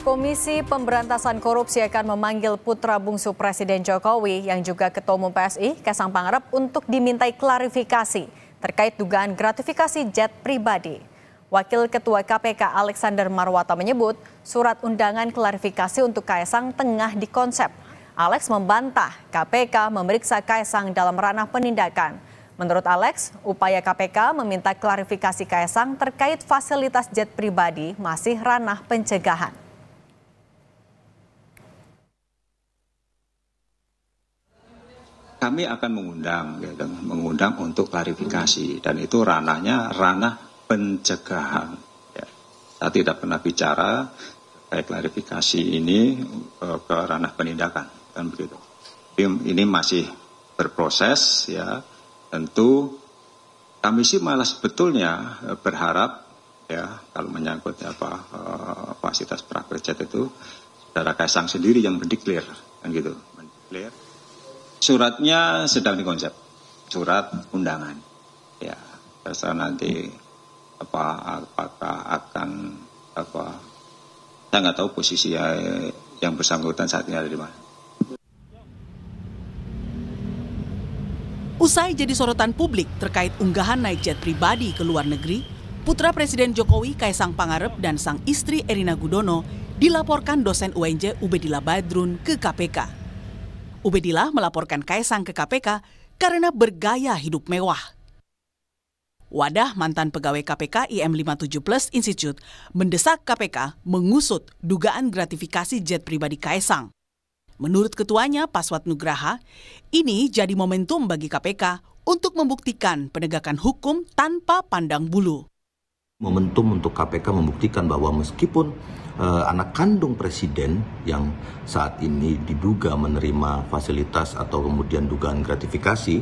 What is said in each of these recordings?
Komisi Pemberantasan Korupsi akan memanggil putra bungsu Presiden Jokowi yang juga Ketua Umum PSI, Kasang Pangarep, untuk dimintai klarifikasi terkait dugaan gratifikasi jet pribadi. Wakil Ketua KPK Alexander Marwata menyebut surat undangan klarifikasi untuk Kaisang tengah dikonsep. Alex membantah KPK memeriksa Kaisang dalam ranah penindakan. Menurut Alex, upaya KPK meminta klarifikasi Kaisang terkait fasilitas jet pribadi masih ranah pencegahan. kami akan mengundang, gitu, mengundang untuk klarifikasi dan itu ranahnya ranah pencegahan. Ya. Saya tidak pernah bicara kayak klarifikasi ini uh, ke ranah penindakan kan begitu. Ini, ini masih berproses ya. Tentu kami sih malah sebetulnya eh, berharap ya kalau menyangkut apa fasilitas eh, prakerja itu saudara Kaisang sendiri yang mendeklir kan gitu, mendeklir Suratnya sedang dikonsep, surat undangan. Ya, terus nanti apa apakah akan apa saya nggak tahu posisi ya, yang bersangkutan saat ini ada di mana. Usai jadi sorotan publik terkait unggahan naik jet pribadi ke luar negeri, putra Presiden Jokowi Kaisang Pangarep dan sang istri Erina Gudono dilaporkan dosen UNJ Ubedillah Badrun ke KPK. Ubedillah melaporkan Kaisang ke KPK karena bergaya hidup mewah. Wadah mantan pegawai KPK IM57 Plus Institute mendesak KPK mengusut dugaan gratifikasi jet pribadi Kaisang. Menurut ketuanya Paswat Nugraha, ini jadi momentum bagi KPK untuk membuktikan penegakan hukum tanpa pandang bulu. Momentum untuk KPK membuktikan bahwa meskipun uh, anak kandung presiden yang saat ini diduga menerima fasilitas atau kemudian dugaan gratifikasi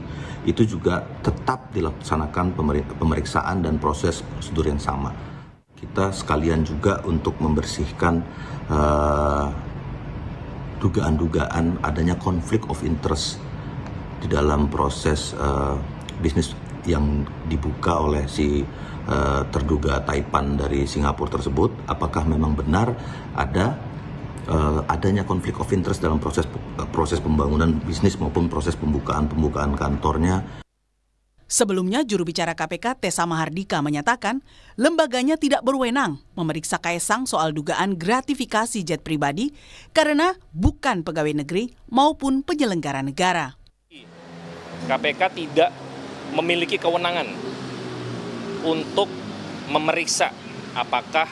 itu juga tetap dilaksanakan pemeriksaan dan proses prosedur yang sama. Kita sekalian juga untuk membersihkan eh, dugaan-dugaan adanya konflik of interest di dalam proses uh, bisnis yang dibuka oleh si Eh, terduga Taipan dari Singapura tersebut, apakah memang benar ada uh, adanya konflik of interest dalam proses proses pembangunan bisnis maupun proses pembukaan pembukaan kantornya? Sebelumnya, juru bicara KPK Tessa Mahardika menyatakan lembaganya tidak berwenang memeriksa Kaisang soal dugaan gratifikasi jet pribadi karena bukan pegawai negeri maupun penyelenggara negara. KPK tidak memiliki kewenangan untuk memeriksa apakah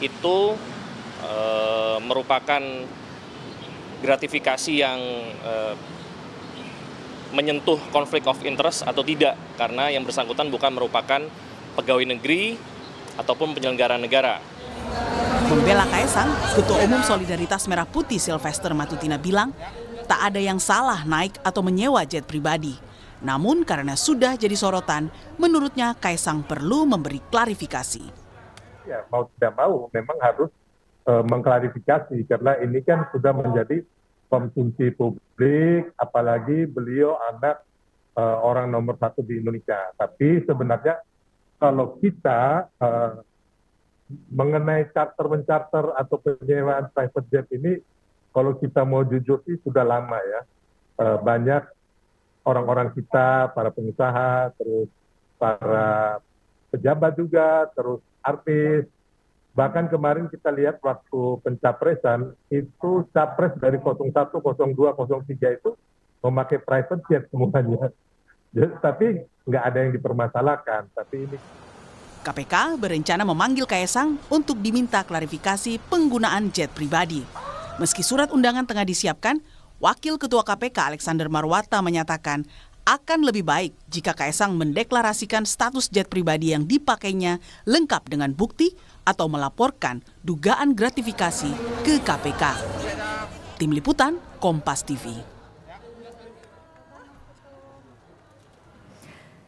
itu e, merupakan gratifikasi yang e, menyentuh konflik of interest atau tidak karena yang bersangkutan bukan merupakan pegawai negeri ataupun penyelenggara negara. Membela Kaisang, Ketua Umum Solidaritas Merah Putih Sylvester Matutina bilang, tak ada yang salah naik atau menyewa jet pribadi. Namun karena sudah jadi sorotan, menurutnya Kaisang perlu memberi klarifikasi. Ya, mau tidak mau memang harus e, mengklarifikasi karena ini kan sudah menjadi konsumsi publik, apalagi beliau anak e, orang nomor satu di Indonesia. Tapi sebenarnya kalau kita e, mengenai charter mencarter atau penyewaan private jet ini, kalau kita mau jujur sih sudah lama ya. E, banyak orang-orang kita, para pengusaha, terus para pejabat juga, terus artis. Bahkan kemarin kita lihat waktu pencapresan, itu capres dari 01, 02, 03 itu memakai private jet semuanya. Jadi, tapi nggak ada yang dipermasalahkan. Tapi ini KPK berencana memanggil Kaisang untuk diminta klarifikasi penggunaan jet pribadi. Meski surat undangan tengah disiapkan, Wakil Ketua KPK Alexander Marwata menyatakan akan lebih baik jika Kaisang mendeklarasikan status jet pribadi yang dipakainya lengkap dengan bukti atau melaporkan dugaan gratifikasi ke KPK. Tim Liputan, Kompas TV.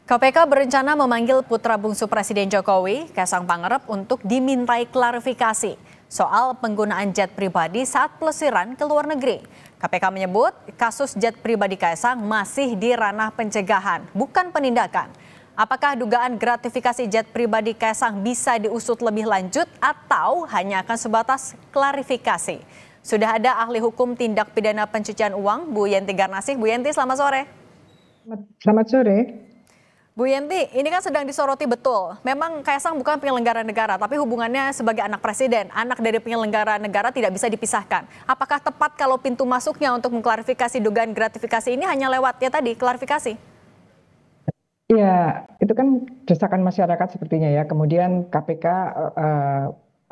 KPK berencana memanggil putra bungsu Presiden Jokowi, Kaisang Pangarep, untuk dimintai klarifikasi soal penggunaan jet pribadi saat pelesiran ke luar negeri. KPK menyebut kasus jet pribadi Kaisang masih di ranah pencegahan, bukan penindakan. Apakah dugaan gratifikasi jet pribadi Kaisang bisa diusut lebih lanjut atau hanya akan sebatas klarifikasi? Sudah ada ahli hukum tindak pidana pencucian uang, Bu Yenti Garnasih. Bu Yenti, selamat sore. Selamat sore. Bu Yenti, ini kan sedang disoroti betul. Memang Kaisang bukan penyelenggara negara, tapi hubungannya sebagai anak presiden, anak dari penyelenggara negara tidak bisa dipisahkan. Apakah tepat kalau pintu masuknya untuk mengklarifikasi dugaan gratifikasi ini hanya lewat ya tadi klarifikasi? Iya, itu kan desakan masyarakat sepertinya ya. Kemudian KPK uh, eh, eh,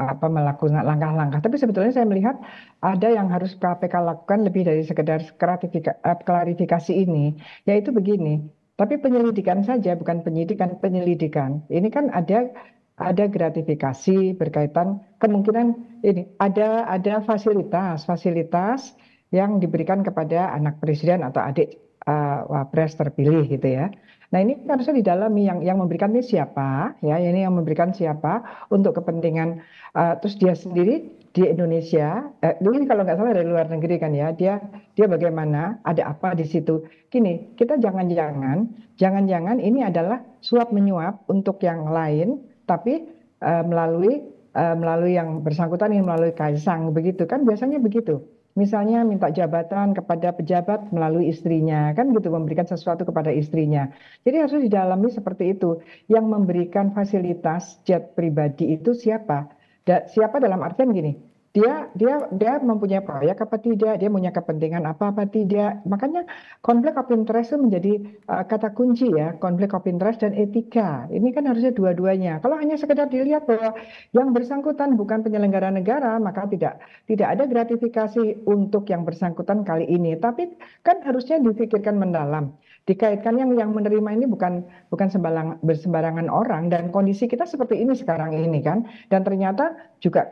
apa melakukan langkah-langkah. Tapi sebetulnya saya melihat ada yang harus KPK lakukan lebih dari sekedar eh, klarifikasi ini, yaitu begini tapi penyelidikan saja bukan penyidikan penyelidikan ini kan ada ada gratifikasi berkaitan kemungkinan ini ada ada fasilitas fasilitas yang diberikan kepada anak presiden atau adik uh, wapres terpilih gitu ya. Nah ini harusnya didalami yang yang memberikan ini siapa ya ini yang memberikan siapa untuk kepentingan uh, terus dia sendiri di Indonesia, eh, ini kalau nggak salah dari luar negeri kan ya, dia dia bagaimana, ada apa di situ. kini kita jangan-jangan, jangan-jangan ini adalah suap menyuap untuk yang lain, tapi eh, melalui eh, melalui yang bersangkutan ini melalui kaisang begitu kan biasanya begitu. Misalnya minta jabatan kepada pejabat melalui istrinya, kan gitu memberikan sesuatu kepada istrinya. Jadi harus didalami seperti itu. Yang memberikan fasilitas jet pribadi itu siapa? siapa dalam artian gini dia dia dia mempunyai proyek apa tidak, dia punya kepentingan apa apa tidak. Makanya konflik of interest itu menjadi uh, kata kunci ya, konflik of interest dan etika. Ini kan harusnya dua-duanya. Kalau hanya sekedar dilihat bahwa yang bersangkutan bukan penyelenggara negara, maka tidak tidak ada gratifikasi untuk yang bersangkutan kali ini. Tapi kan harusnya dipikirkan mendalam dikaitkan yang yang menerima ini bukan bukan sembarang bersembarangan orang dan kondisi kita seperti ini sekarang ini kan dan ternyata juga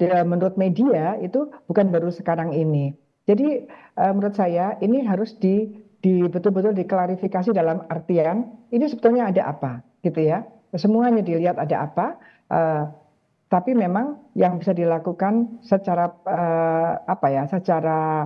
menurut media itu bukan baru sekarang ini. Jadi eh, menurut saya ini harus di, di betul-betul diklarifikasi dalam artian ini sebetulnya ada apa gitu ya. Semuanya dilihat ada apa. Uh, tapi memang yang bisa dilakukan secara uh, apa ya, secara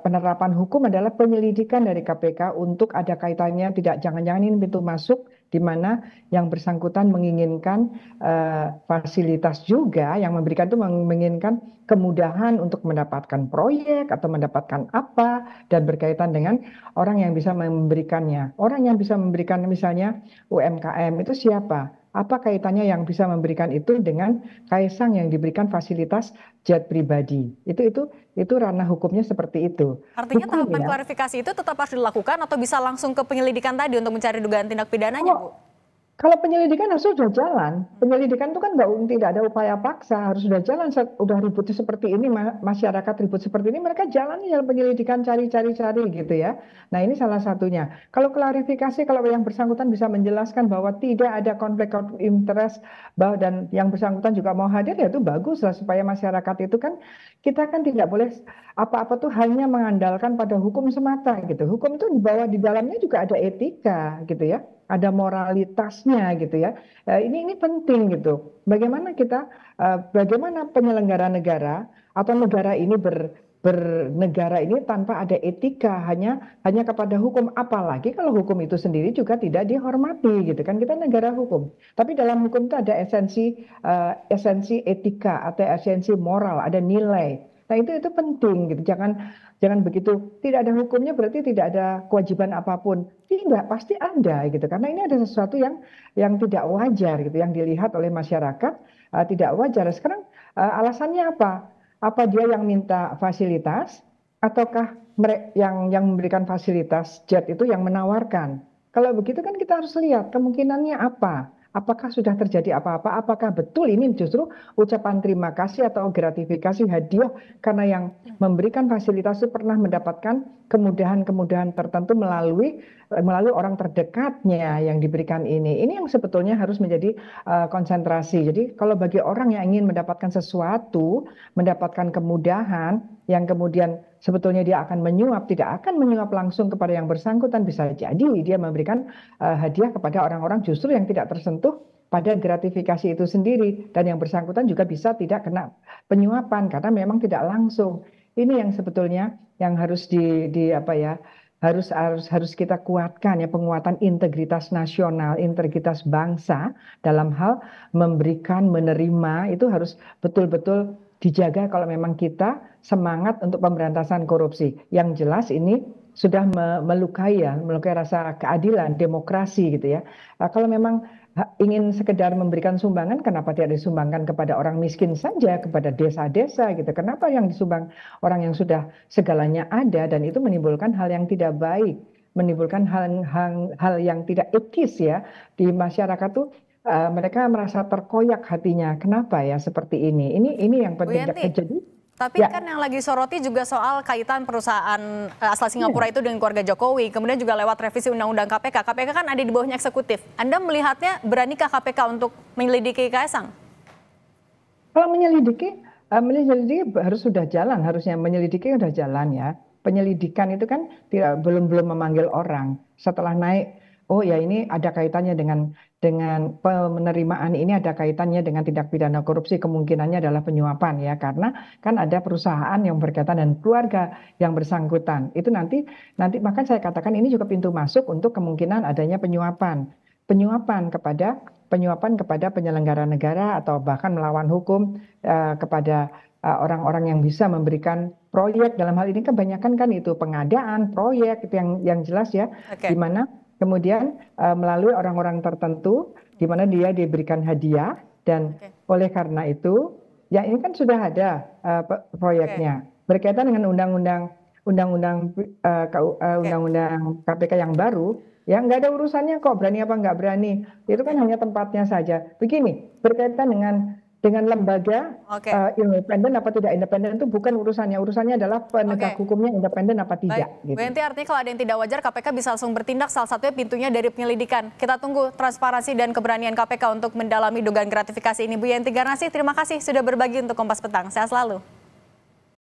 penerapan hukum adalah penyelidikan dari KPK untuk ada kaitannya tidak jangan-jangan ini pintu masuk di mana yang bersangkutan menginginkan eh, fasilitas juga yang memberikan itu menginginkan kemudahan untuk mendapatkan proyek atau mendapatkan apa dan berkaitan dengan orang yang bisa memberikannya. Orang yang bisa memberikan misalnya UMKM itu siapa? Apa kaitannya yang bisa memberikan itu dengan kaisang yang diberikan fasilitas jet pribadi? Itu itu itu ranah hukumnya seperti itu. Artinya tahapan ya, klarifikasi itu tetap harus dilakukan atau bisa langsung ke penyelidikan tadi untuk mencari dugaan tindak pidananya, oh, kalau penyelidikan harus sudah jalan. Penyelidikan itu kan tidak ada upaya paksa, harus sudah jalan. Sudah ributnya seperti ini, masyarakat ribut seperti ini, mereka jalan dalam ya penyelidikan cari-cari-cari gitu ya. Nah ini salah satunya. Kalau klarifikasi, kalau yang bersangkutan bisa menjelaskan bahwa tidak ada konflik of interest bahwa dan yang bersangkutan juga mau hadir ya itu bagus lah supaya masyarakat itu kan kita kan tidak boleh apa-apa tuh hanya mengandalkan pada hukum semata gitu. Hukum itu bahwa di dalamnya juga ada etika gitu ya ada moralitasnya gitu ya. Eh, ini ini penting gitu. Bagaimana kita, eh, bagaimana penyelenggara negara atau negara ini ber, bernegara ini tanpa ada etika hanya hanya kepada hukum apalagi kalau hukum itu sendiri juga tidak dihormati gitu kan kita negara hukum tapi dalam hukum itu ada esensi eh, esensi etika atau esensi moral ada nilai Nah itu itu penting gitu. Jangan jangan begitu. Tidak ada hukumnya berarti tidak ada kewajiban apapun. Tidak pasti ada gitu. Karena ini ada sesuatu yang yang tidak wajar gitu, yang dilihat oleh masyarakat uh, tidak wajar. Sekarang uh, alasannya apa? Apa dia yang minta fasilitas ataukah yang yang memberikan fasilitas jet itu yang menawarkan? Kalau begitu kan kita harus lihat kemungkinannya apa apakah sudah terjadi apa-apa, apakah betul ini justru ucapan terima kasih atau gratifikasi hadiah karena yang hmm. memberikan fasilitas itu pernah mendapatkan kemudahan-kemudahan tertentu melalui eh, melalui orang terdekatnya yang diberikan ini. Ini yang sebetulnya harus menjadi uh, konsentrasi. Jadi kalau bagi orang yang ingin mendapatkan sesuatu, mendapatkan kemudahan yang kemudian sebetulnya dia akan menyuap, tidak akan menyuap langsung kepada yang bersangkutan. Bisa jadi dia memberikan uh, hadiah kepada orang-orang justru yang tidak tersentuh pada gratifikasi itu sendiri dan yang bersangkutan juga bisa tidak kena penyuapan karena memang tidak langsung. Ini yang sebetulnya yang harus di, di apa ya harus harus harus kita kuatkan ya penguatan integritas nasional, integritas bangsa dalam hal memberikan, menerima itu harus betul-betul dijaga kalau memang kita semangat untuk pemberantasan korupsi. Yang jelas ini sudah melukai ya, melukai rasa keadilan, demokrasi gitu ya. Nah, kalau memang ingin sekedar memberikan sumbangan, kenapa tidak disumbangkan kepada orang miskin saja, kepada desa-desa gitu? Kenapa yang disumbang orang yang sudah segalanya ada dan itu menimbulkan hal yang tidak baik, menimbulkan hal-hal hal yang tidak etis ya di masyarakat tuh uh, mereka merasa terkoyak hatinya. Kenapa ya seperti ini? Ini ini yang penting. Yanti, Jadi tapi ya. kan yang lagi soroti juga soal kaitan perusahaan eh, asal iya. Singapura ya. itu dengan keluarga Jokowi. Kemudian juga lewat revisi Undang-Undang KPK. KPK kan ada di bawahnya eksekutif. Anda melihatnya beranikah KPK untuk menyelidiki Kaisang? Kalau menyelidiki, eh, menyelidiki harus sudah jalan. Harusnya menyelidiki sudah jalan ya. Penyelidikan itu kan tidak belum belum memanggil orang. Setelah naik oh ya ini ada kaitannya dengan dengan penerimaan ini ada kaitannya dengan tindak pidana korupsi kemungkinannya adalah penyuapan ya karena kan ada perusahaan yang berkaitan dan keluarga yang bersangkutan itu nanti nanti maka saya katakan ini juga pintu masuk untuk kemungkinan adanya penyuapan penyuapan kepada penyuapan kepada penyelenggara negara atau bahkan melawan hukum eh, kepada eh, orang-orang yang bisa memberikan proyek dalam hal ini kebanyakan kan itu pengadaan proyek itu yang yang jelas ya okay. di mana kemudian uh, melalui orang-orang tertentu di mana dia diberikan hadiah dan okay. oleh karena itu ya ini kan sudah ada uh, proyeknya okay. berkaitan dengan undang-undang undang-undang uh, uh, undang-undang KPK yang baru ya nggak ada urusannya kok berani apa nggak berani itu kan hanya tempatnya saja begini berkaitan dengan dengan lembaga okay. uh, eh, independen apa tidak independen itu bukan urusannya. Urusannya adalah penegak okay. hukumnya independen apa tidak. Baik. Gitu. artinya kalau ada yang tidak wajar KPK bisa langsung bertindak salah satunya pintunya dari penyelidikan. Kita tunggu transparansi dan keberanian KPK untuk mendalami dugaan gratifikasi ini. Bu Yanti Garnasi, terima kasih sudah berbagi untuk Kompas Petang. Sehat selalu.